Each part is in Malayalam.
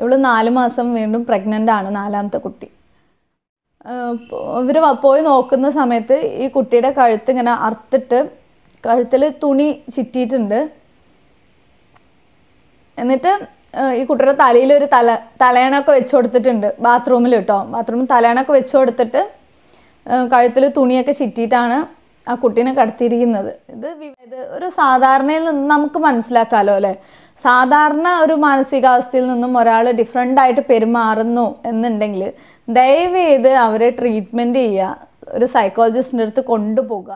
ഇവൾ നാല് മാസം വീണ്ടും പ്രഗ്നൻ്റ് ആണ് നാലാമത്തെ കുട്ടി ഇവർ പോയി നോക്കുന്ന സമയത്ത് ഈ കുട്ടിയുടെ കഴുത്ത് ഇങ്ങനെ അറുത്തിട്ട് കഴുത്തിൽ തുണി ചുറ്റിയിട്ടുണ്ട് എന്നിട്ട് ഈ കുട്ടിയുടെ തലയിൽ ഒരു തല തലയണൊക്കെ വെച്ച് കൊടുത്തിട്ടുണ്ട് ബാത്റൂമിൽ കേട്ടോ ബാത്റൂമിൽ തലയണൊക്കെ വെച്ച് കൊടുത്തിട്ട് കഴുത്തിൽ തുണിയൊക്കെ ചുറ്റിയിട്ടാണ് ആ കുട്ടീനെ കടത്തിയിരിക്കുന്നത് ഇത് ഇത് ഒരു സാധാരണയിൽ നിന്ന് നമുക്ക് മനസ്സിലാക്കാമല്ലോ അല്ലേ സാധാരണ ഒരു മാനസികാവസ്ഥയിൽ നിന്നും ഒരാൾ ഡിഫറെൻ്റ് ആയിട്ട് പെരുമാറുന്നു എന്നുണ്ടെങ്കിൽ ചെയ്ത് അവരെ ട്രീറ്റ്മെൻറ്റ് ചെയ്യുക ഒരു സൈക്കോളജിസ്റ്റിൻ്റെ അടുത്ത് കൊണ്ടുപോകുക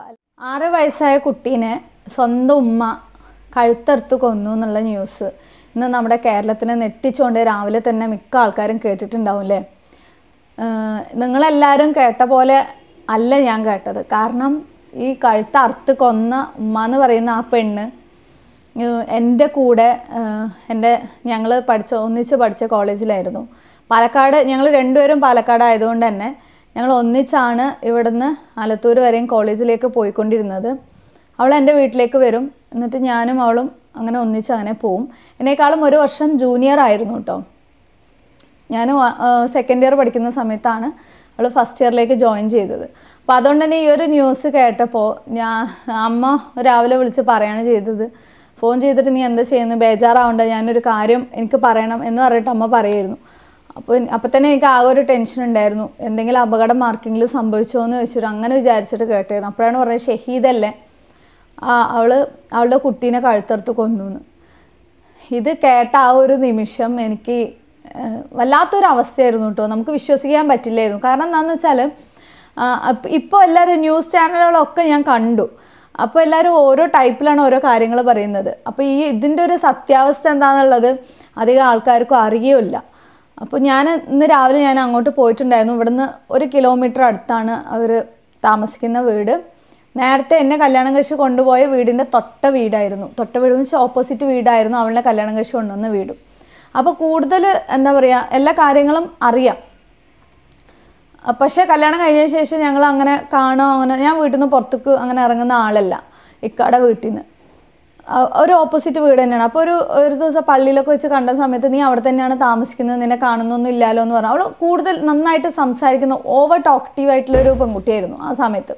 ആറ് വയസ്സായ കുട്ടീനെ സ്വന്തം ഉമ്മ കഴുത്തെടുത്ത് കൊന്നു എന്നുള്ള ന്യൂസ് ഇന്ന് നമ്മുടെ കേരളത്തിനെ നെട്ടിച്ചുകൊണ്ട് രാവിലെ തന്നെ മിക്ക ആൾക്കാരും കേട്ടിട്ടുണ്ടാവും അല്ലേ നിങ്ങളെല്ലാവരും കേട്ട പോലെ അല്ല ഞാൻ കേട്ടത് കാരണം ഈ കഴുത്തറുത്ത് കൊന്ന ഉമ്മ എന്ന് പറയുന്ന ആ പെണ്ണ് എൻ്റെ കൂടെ എൻ്റെ ഞങ്ങൾ പഠിച്ച ഒന്നിച്ച് പഠിച്ച കോളേജിലായിരുന്നു പാലക്കാട് ഞങ്ങൾ രണ്ടുപേരും പാലക്കാട് ആയതുകൊണ്ട് തന്നെ ഞങ്ങൾ ഒന്നിച്ചാണ് ഇവിടുന്ന് ആലത്തൂർ വരെയും കോളേജിലേക്ക് പോയിക്കൊണ്ടിരുന്നത് അവൾ എൻ്റെ വീട്ടിലേക്ക് വരും എന്നിട്ട് ഞാനും അവളും അങ്ങനെ ഒന്നിച്ച് അങ്ങനെ പോവും എന്നേക്കാളും ഒരു വർഷം ജൂനിയർ ആയിരുന്നു കേട്ടോ ഞാൻ സെക്കൻഡ് ഇയർ പഠിക്കുന്ന സമയത്താണ് അവൾ ഫസ്റ്റ് ഇയറിലേക്ക് ജോയിൻ ചെയ്തത് അപ്പോൾ അതുകൊണ്ട് തന്നെ ഈ ഒരു ന്യൂസ് കേട്ടപ്പോൾ ഞാൻ അമ്മ രാവിലെ വിളിച്ച് പറയുകയാണ് ചെയ്തത് ഫോൺ ചെയ്തിട്ട് നീ എന്താ ചെയ്യുന്നു ബേജാറാവണ്ട ഞാനൊരു കാര്യം എനിക്ക് പറയണം എന്ന് പറഞ്ഞിട്ട് അമ്മ പറയായിരുന്നു അപ്പോൾ അപ്പം തന്നെ എനിക്ക് ആകെ ഒരു ടെൻഷൻ ഉണ്ടായിരുന്നു എന്തെങ്കിലും അപകടം മാർക്കിങ്ങിൽ സംഭവിച്ചോ എന്ന് ചോദിച്ചിട്ട് അങ്ങനെ വിചാരിച്ചിട്ട് കേട്ടായിരുന്നു അപ്പോഴാണ് പറഞ്ഞത് ഷഹീദല്ലേ അവൾ അവളുടെ കുട്ടീനെ കഴുത്തറുത്ത് കൊന്നു ഇത് കേട്ട ആ ഒരു നിമിഷം എനിക്ക് വല്ലാത്തൊരു അവസ്ഥയായിരുന്നു കേട്ടോ നമുക്ക് വിശ്വസിക്കാൻ പറ്റില്ലായിരുന്നു കാരണം എന്താണെന്ന് വെച്ചാൽ ഇപ്പോൾ എല്ലാവരും ന്യൂസ് ചാനലുകളൊക്കെ ഞാൻ കണ്ടു അപ്പോൾ എല്ലാവരും ഓരോ ടൈപ്പിലാണ് ഓരോ കാര്യങ്ങൾ പറയുന്നത് അപ്പോൾ ഈ ഇതിൻ്റെ ഒരു സത്യാവസ്ഥ എന്താണെന്നുള്ളത് അധികം ആൾക്കാർക്കും അറിയില്ല അപ്പോൾ ഞാൻ ഇന്ന് രാവിലെ ഞാൻ അങ്ങോട്ട് പോയിട്ടുണ്ടായിരുന്നു ഇവിടുന്ന് ഒരു കിലോമീറ്റർ അടുത്താണ് അവർ താമസിക്കുന്ന വീട് നേരത്തെ എന്നെ കല്യാണം കഴിച്ച് കൊണ്ടുപോയ വീടിൻ്റെ തൊട്ട വീടായിരുന്നു തൊട്ട വീട് വെച്ചാൽ ഓപ്പോസിറ്റ് വീടായിരുന്നു അവളെ കല്യാണം കഴിച്ച് കൊണ്ടുവന്ന വീടും അപ്പോൾ കൂടുതൽ എന്താ പറയുക എല്ലാ കാര്യങ്ങളും അറിയാം പക്ഷേ കല്യാണം കഴിഞ്ഞ ശേഷം ഞങ്ങൾ അങ്ങനെ കാണോ അങ്ങനെ ഞാൻ വീട്ടിൽ നിന്ന് പുറത്തേക്ക് അങ്ങനെ ഇറങ്ങുന്ന ആളല്ല ഇക്കാടെ വീട്ടിൽ നിന്ന് ഒരു ഓപ്പോസിറ്റ് വീട് തന്നെയാണ് അപ്പോൾ ഒരു ഒരു ദിവസം പള്ളിയിലൊക്കെ വെച്ച് കണ്ട സമയത്ത് നീ അവിടെ തന്നെയാണ് താമസിക്കുന്നത് നിന്നെ കാണുന്നൊന്നും ഇല്ലല്ലോ എന്ന് പറഞ്ഞു അവൾ കൂടുതൽ നന്നായിട്ട് സംസാരിക്കുന്ന ഓവർ ടോക്റ്റീവ് ആയിട്ടുള്ളൊരു പെൺകുട്ടിയായിരുന്നു ആ സമയത്ത്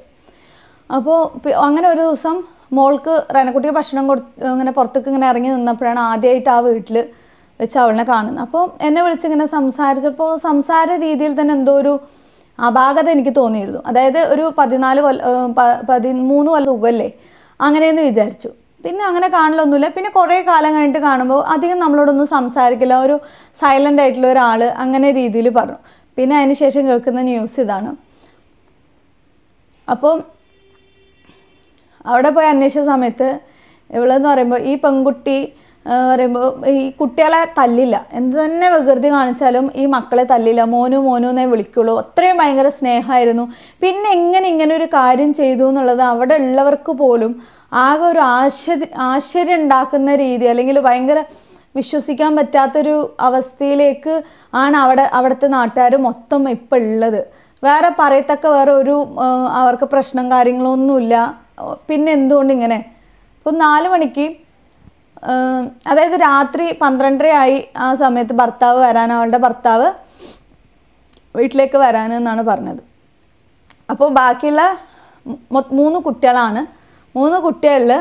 അപ്പോൾ അങ്ങനെ ഒരു ദിവസം മോൾക്ക് റനക്കുട്ടിക്ക് ഭക്ഷണം കൊടുത്ത് ഇങ്ങനെ പുറത്തേക്ക് ഇങ്ങനെ ഇറങ്ങി നിന്നപ്പോഴാണ് ആദ്യമായിട്ട് ആ വീട്ടിൽ വെച്ച് അവളിനെ കാണുന്നത് അപ്പോൾ എന്നെ വിളിച്ചിങ്ങനെ സംസാരിച്ചപ്പോൾ സംസാര രീതിയിൽ തന്നെ എന്തോ ഒരു അപാകത എനിക്ക് തോന്നിയിരുന്നു അതായത് ഒരു പതിനാല് കൊല്ല പതിമൂന്ന് കൊല്ലം സുഖമല്ലേ അങ്ങനെയെന്ന് വിചാരിച്ചു പിന്നെ അങ്ങനെ കാണലൊന്നുമില്ല പിന്നെ കുറേ കാലം കഴിഞ്ഞിട്ട് കാണുമ്പോൾ അധികം നമ്മളോടൊന്നും സംസാരിക്കില്ല ഒരു സൈലൻ്റ് ആയിട്ടുള്ള ഒരാൾ അങ്ങനെ രീതിയിൽ പറഞ്ഞു പിന്നെ അതിന് ശേഷം കേൾക്കുന്ന ന്യൂസ് ഇതാണ് അപ്പം അവിടെ പോയി അന്വേഷിച്ച സമയത്ത് ഇവളെന്ന് പറയുമ്പോൾ ഈ പെൺകുട്ടി പറയുമ്പോൾ ഈ കുട്ടികളെ തല്ലില്ല എന്ത് തന്നെ വികൃതി കാണിച്ചാലും ഈ മക്കളെ തല്ലില്ല മോനു മോനു എന്നേ വിളിക്കുള്ളൂ അത്രയും ഭയങ്കര സ്നേഹമായിരുന്നു പിന്നെ എങ്ങനെ ഇങ്ങനെ ഒരു കാര്യം ചെയ്തു എന്നുള്ളത് അവിടെ ഉള്ളവർക്ക് പോലും ആകെ ഒരു ആശ്ചര്യ ആശ്ചര്യം ഉണ്ടാക്കുന്ന രീതി അല്ലെങ്കിൽ ഭയങ്കര വിശ്വസിക്കാൻ പറ്റാത്തൊരു അവസ്ഥയിലേക്ക് ആണ് അവിടെ അവിടുത്തെ നാട്ടുകാർ മൊത്തം ഇപ്പം ഉള്ളത് വേറെ പറയത്തക്ക വേറെ ഒരു അവർക്ക് പ്രശ്നം കാര്യങ്ങളൊന്നുമില്ല പിന്നെ എന്തുകൊണ്ട് ഇങ്ങനെ ഇപ്പം നാല് മണിക്ക് അതായത് രാത്രി പന്ത്രണ്ടരയായി ആ സമയത്ത് ഭർത്താവ് വരാൻ അവളുടെ ഭർത്താവ് വീട്ടിലേക്ക് വരാനെന്നാണ് പറഞ്ഞത് അപ്പോൾ ബാക്കിയുള്ള മൂന്ന് കുട്ടികളാണ് മൂന്ന് കുട്ടികളിൽ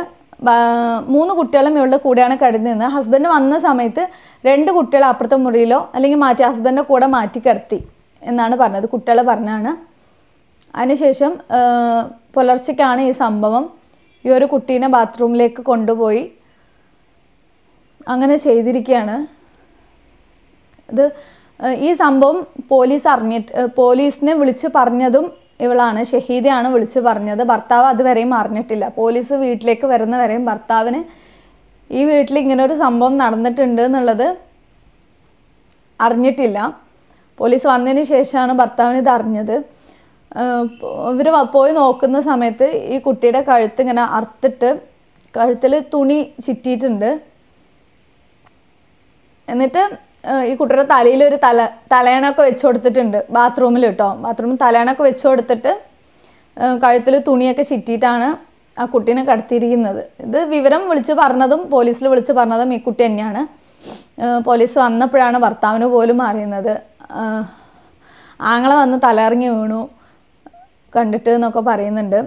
മൂന്ന് കുട്ടികളും ഇവളുടെ കൂടെയാണ് കിടന്നിരുന്നത് ഹസ്ബൻഡ് വന്ന സമയത്ത് രണ്ട് കുട്ടികളെ അപ്പുറത്തെ മുറിയിലോ അല്ലെങ്കിൽ മാറ്റി ഹസ്ബൻഡിൻ്റെ കൂടെ മാറ്റി കിടത്തി എന്നാണ് പറഞ്ഞത് കുട്ടികളെ പറഞ്ഞാണ് അതിനുശേഷം പുലർച്ചയ്ക്കാണ് ഈ സംഭവം ഈ ഒരു കുട്ടീനെ ബാത്റൂമിലേക്ക് കൊണ്ടുപോയി അങ്ങനെ ചെയ്തിരിക്കുകയാണ് ഇത് ഈ സംഭവം പോലീസ് അറിഞ്ഞിട്ട് പോലീസിനെ വിളിച്ച് പറഞ്ഞതും ഇവളാണ് ഷഹീദയാണ് വിളിച്ച് പറഞ്ഞത് ഭർത്താവ് അതുവരെയും അറിഞ്ഞിട്ടില്ല പോലീസ് വീട്ടിലേക്ക് വരുന്നവരെയും ഭർത്താവിന് ഈ വീട്ടിൽ ഇങ്ങനെ ഒരു സംഭവം നടന്നിട്ടുണ്ട് എന്നുള്ളത് അറിഞ്ഞിട്ടില്ല പോലീസ് വന്നതിന് ശേഷമാണ് ഭർത്താവിന് ഇത് അറിഞ്ഞത് ഇവർ പോയി നോക്കുന്ന സമയത്ത് ഈ കുട്ടിയുടെ കഴുത്ത് ഇങ്ങനെ അറുത്തിട്ട് കഴുത്തിൽ തുണി ചിറ്റിയിട്ടുണ്ട് എന്നിട്ട് ഈ കുട്ടിയുടെ തലയിൽ ഒരു തല തലയണൊക്കെ വെച്ച് കൊടുത്തിട്ടുണ്ട് ബാത്റൂമിൽ കേട്ടോ ബാത്റൂമിൽ തലയണൊക്കെ വെച്ച് കൊടുത്തിട്ട് കഴുത്തിൽ തുണിയൊക്കെ ചിറ്റിയിട്ടാണ് ആ കുട്ടീനെ കടത്തിയിരിക്കുന്നത് ഇത് വിവരം വിളിച്ച് പറഞ്ഞതും പോലീസിൽ വിളിച്ച് പറഞ്ഞതും ഈ കുട്ടി തന്നെയാണ് പോലീസ് വന്നപ്പോഴാണ് ഭർത്താവിന് പോലും അറിയുന്നത് ആങ്ങളെ വന്ന് തലയിറങ്ങി വീണു കണ്ടിട്ട് എന്നൊക്കെ പറയുന്നുണ്ട്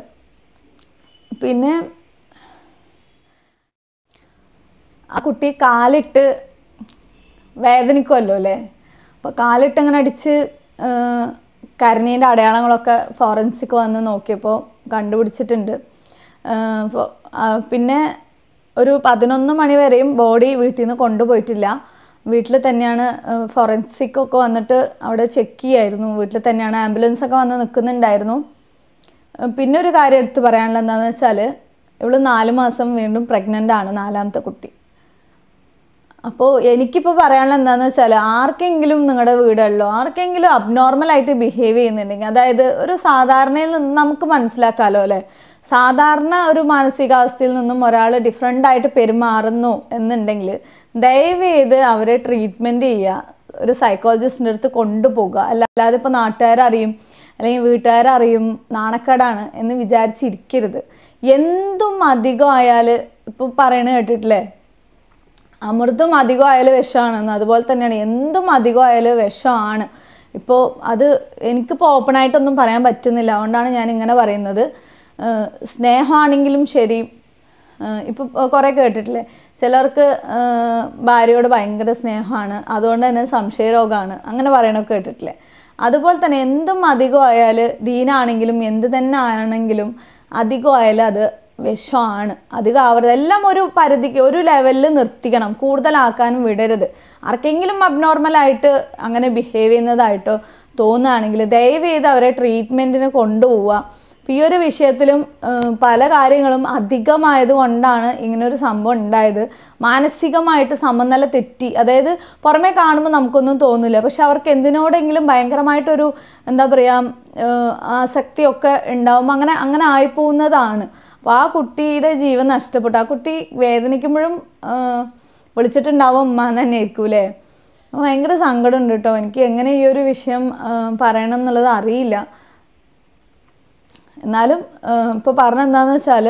പിന്നെ ആ കുട്ടി കാലിട്ട് വേദനിക്കുമല്ലോ അല്ലേ അപ്പോൾ കാലിട്ട് അങ്ങനെ അടിച്ച് കരണീൻ്റെ അടയാളങ്ങളൊക്കെ ഫോറൻസിക് വന്ന് നോക്കിയപ്പോൾ കണ്ടുപിടിച്ചിട്ടുണ്ട് പിന്നെ ഒരു പതിനൊന്ന് മണി വരെയും ബോഡി വീട്ടിൽ നിന്ന് കൊണ്ടുപോയിട്ടില്ല വീട്ടിൽ തന്നെയാണ് ഫോറൻസിക് ഒക്കെ വന്നിട്ട് അവിടെ ചെക്ക് ചെയ്യായിരുന്നു വീട്ടിൽ തന്നെയാണ് ആംബുലൻസ് ഒക്കെ വന്ന് നിൽക്കുന്നുണ്ടായിരുന്നു പിന്നെ ഒരു കാര്യം എടുത്ത് പറയാനുള്ളത് എന്താണെന്ന് വെച്ചാൽ ഇവൾ നാല് മാസം വീണ്ടും പ്രഗ്നൻ്റ് ആണ് നാലാമത്തെ കുട്ടി അപ്പോൾ എനിക്കിപ്പോൾ പറയാനുള്ള എന്താണെന്ന് വെച്ചാൽ ആർക്കെങ്കിലും നിങ്ങളുടെ വീടുകളിലോ ആർക്കെങ്കിലും അബ്നോർമലായിട്ട് ബിഹേവ് ചെയ്യുന്നുണ്ടെങ്കിൽ അതായത് ഒരു സാധാരണയിൽ നിന്ന് നമുക്ക് മനസ്സിലാക്കാമല്ലോ അല്ലേ സാധാരണ ഒരു മാനസികാവസ്ഥയിൽ നിന്നും ഒരാൾ ഡിഫറെൻ്റ് ആയിട്ട് പെരുമാറുന്നു എന്നുണ്ടെങ്കിൽ ദയവ് ചെയ്ത് അവരെ ട്രീറ്റ്മെൻറ്റ് ചെയ്യുക ഒരു സൈക്കോളജിസ്റ്റിൻ്റെ അടുത്ത് കൊണ്ടുപോകുക അല്ലാതെ ഇപ്പോൾ നാട്ടുകാരറിയും അല്ലെങ്കിൽ വീട്ടുകാരറിയും നാണക്കേടാണ് എന്ന് വിചാരിച്ചിരിക്കരുത് എന്തും അധികമായാൽ ഇപ്പോൾ പറയണ കേട്ടിട്ടില്ലേ അമൃതും അധികം ആയാലും വിഷമാണെന്ന് അതുപോലെ തന്നെയാണ് എന്തും അധികം ആയാലും വിഷമാണ് ഇപ്പോൾ അത് എനിക്കിപ്പോൾ ഓപ്പണായിട്ടൊന്നും പറയാൻ പറ്റുന്നില്ല അതുകൊണ്ടാണ് ഞാൻ ഇങ്ങനെ പറയുന്നത് സ്നേഹമാണെങ്കിലും ശരി ഇപ്പോൾ കുറേ കേട്ടിട്ടില്ലേ ചിലർക്ക് ഭാര്യയോട് ഭയങ്കര സ്നേഹമാണ് അതുകൊണ്ട് തന്നെ സംശയരോഗമാണ് അങ്ങനെ പറയണൊക്കെ കേട്ടിട്ടില്ലേ അതുപോലെ തന്നെ എന്തും ആയാൽ ദീനാണെങ്കിലും എന്ത് തന്നെ ആണെങ്കിലും അധികം ആയാലും അത് വിഷമാണ് അധികം ആവരുത് എല്ലാം ഒരു പരിധിക്ക് ഒരു ലെവലിൽ നിർത്തിക്കണം കൂടുതലാക്കാനും വിടരുത് ആർക്കെങ്കിലും അബ്നോർമലായിട്ട് അങ്ങനെ ബിഹേവ് ചെയ്യുന്നതായിട്ടോ തോന്നുകയാണെങ്കിൽ ദയവ് ചെയ്ത് അവരെ ട്രീറ്റ്മെൻറ്റിന് കൊണ്ടുപോവുക അപ്പോൾ ഈ ഒരു വിഷയത്തിലും പല കാര്യങ്ങളും അധികമായത് കൊണ്ടാണ് ഇങ്ങനൊരു സംഭവം ഉണ്ടായത് മാനസികമായിട്ട് സമനില തെറ്റി അതായത് പുറമേ കാണുമ്പോൾ നമുക്കൊന്നും തോന്നില്ല പക്ഷെ അവർക്ക് എന്തിനോടെങ്കിലും ഭയങ്കരമായിട്ടൊരു എന്താ പറയുക ആസക്തിയൊക്കെ ഉണ്ടാവും അങ്ങനെ അങ്ങനെ ആയിപ്പോകുന്നതാണ് അപ്പോൾ ആ കുട്ടിയുടെ ജീവൻ നഷ്ടപ്പെട്ടു ആ കുട്ടി വേദനിക്കുമ്പോഴും വിളിച്ചിട്ടുണ്ടാവും ഉമ്മ തന്നെ ആയിരിക്കൂലേ ഭയങ്കര ഉണ്ട് കേട്ടോ എനിക്ക് എങ്ങനെ ഈ ഒരു വിഷയം പറയണം എന്നുള്ളത് അറിയില്ല എന്നാലും ഇപ്പോൾ പറഞ്ഞെന്താണെന്ന് വെച്ചാൽ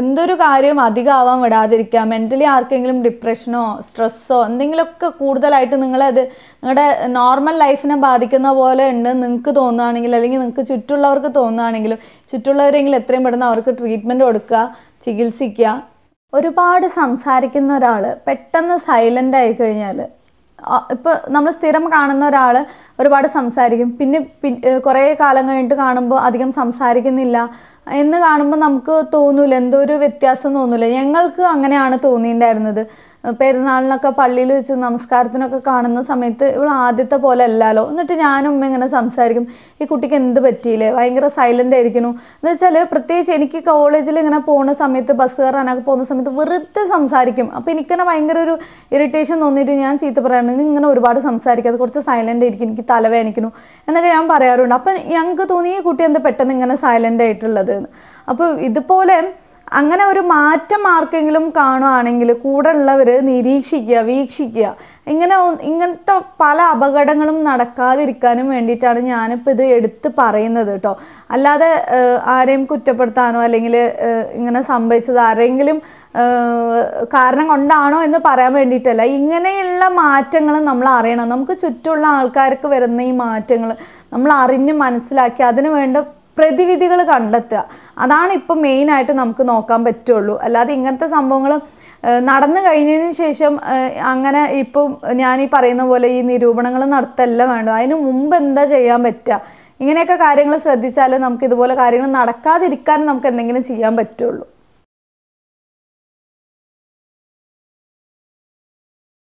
എന്തൊരു കാര്യം അധികമാവാൻ വിടാതിരിക്കുക മെൻ്റലി ആർക്കെങ്കിലും ഡിപ്രഷനോ സ്ട്രെസ്സോ എന്തെങ്കിലുമൊക്കെ കൂടുതലായിട്ട് നിങ്ങളത് നിങ്ങളുടെ നോർമൽ ലൈഫിനെ ബാധിക്കുന്ന പോലെ ഉണ്ട് നിങ്ങൾക്ക് തോന്നുകയാണെങ്കിൽ അല്ലെങ്കിൽ നിങ്ങൾക്ക് ചുറ്റുള്ളവർക്ക് തോന്നുകയാണെങ്കിലും ചുറ്റുള്ളവരെങ്കിലും എത്രയും പെട്ടെന്ന് അവർക്ക് ട്രീറ്റ്മെൻറ്റ് കൊടുക്കുക ചികിത്സിക്കുക ഒരുപാട് സംസാരിക്കുന്ന ഒരാൾ പെട്ടെന്ന് സൈലൻ്റ് ആയി കഴിഞ്ഞാൽ ഇപ്പോൾ നമ്മൾ സ്ഥിരം കാണുന്ന ഒരാൾ ഒരുപാട് സംസാരിക്കും പിന്നെ കുറേ കാലം കഴിഞ്ഞിട്ട് കാണുമ്പോൾ അധികം സംസാരിക്കുന്നില്ല എന്ന് കാണുമ്പോൾ നമുക്ക് തോന്നൂല എന്തോ ഒരു വ്യത്യാസം തോന്നൂല ഞങ്ങൾക്ക് അങ്ങനെയാണ് തോന്നിയിട്ടുണ്ടായിരുന്നത് പെരുന്നാളിനൊക്കെ പള്ളിയിൽ വെച്ച് നമസ്കാരത്തിനൊക്കെ കാണുന്ന സമയത്ത് ഇവൾ ആദ്യത്തെ പോലെ അല്ലല്ലോ എന്നിട്ട് ഞാനും ഉമ്മ ഇങ്ങനെ സംസാരിക്കും ഈ കുട്ടിക്ക് എന്ത് പറ്റിയില്ലേ ഭയങ്കര സൈലൻ്റ് ആയിരിക്കുന്നു എന്ന് വെച്ചാൽ പ്രത്യേകിച്ച് എനിക്ക് കോളേജിൽ ഇങ്ങനെ പോകുന്ന സമയത്ത് ബസ് കയറാനൊക്കെ പോകുന്ന സമയത്ത് വെറുതെ സംസാരിക്കും അപ്പോൾ എനിക്കിങ്ങനെ ഭയങ്കര ഒരു ഇറിറ്റേഷൻ തോന്നിയിട്ട് ഞാൻ ചീത്ത പറയാണ് ഇങ്ങനെ ഒരുപാട് സംസാരിക്കാതെ കുറച്ച് സൈലൻ്റ് ആയിരിക്കും എനിക്ക് തലവേദനിക്കുന്നു എന്നൊക്കെ ഞാൻ പറയാറുണ്ട് അപ്പം ഞങ്ങൾക്ക് തോന്നി ഈ കുട്ടി എന്താ പെട്ടെന്ന് ഇങ്ങനെ സൈലൻ്റ് ആയിട്ടുള്ളത് എന്ന് അപ്പോൾ ഇതുപോലെ അങ്ങനെ ഒരു മാറ്റം ആർക്കെങ്കിലും കാണുകയാണെങ്കിൽ കൂടെ ഉള്ളവർ നിരീക്ഷിക്കുക വീക്ഷിക്കുക ഇങ്ങനെ ഇങ്ങനത്തെ പല അപകടങ്ങളും നടക്കാതിരിക്കാനും വേണ്ടിയിട്ടാണ് ഞാനിപ്പോൾ ഇത് എടുത്ത് പറയുന്നത് കേട്ടോ അല്ലാതെ ആരെയും കുറ്റപ്പെടുത്താനോ അല്ലെങ്കിൽ ഇങ്ങനെ സംഭവിച്ചത് ആരെങ്കിലും കാരണം കൊണ്ടാണോ എന്ന് പറയാൻ വേണ്ടിയിട്ടല്ല ഇങ്ങനെയുള്ള മാറ്റങ്ങൾ നമ്മൾ അറിയണം നമുക്ക് ചുറ്റുമുള്ള ആൾക്കാർക്ക് വരുന്ന ഈ മാറ്റങ്ങൾ നമ്മൾ അറിഞ്ഞ് മനസ്സിലാക്കി അതിന് വേണ്ട പ്രതിവിധികൾ കണ്ടെത്തുക അതാണ് ഇപ്പം മെയിനായിട്ട് നമുക്ക് നോക്കാൻ പറ്റുള്ളൂ അല്ലാതെ ഇങ്ങനത്തെ സംഭവങ്ങൾ നടന്നു കഴിഞ്ഞതിന് ശേഷം അങ്ങനെ ഇപ്പം ഞാൻ ഈ പറയുന്ന പോലെ ഈ നിരൂപണങ്ങൾ നടത്തല്ല വേണ്ടത് അതിന് മുമ്പ് എന്താ ചെയ്യാൻ പറ്റുക ഇങ്ങനെയൊക്കെ കാര്യങ്ങൾ ശ്രദ്ധിച്ചാൽ നമുക്ക് ഇതുപോലെ കാര്യങ്ങൾ നടക്കാതിരിക്കാൻ നമുക്ക് എന്തെങ്കിലും ചെയ്യാൻ പറ്റുള്ളൂ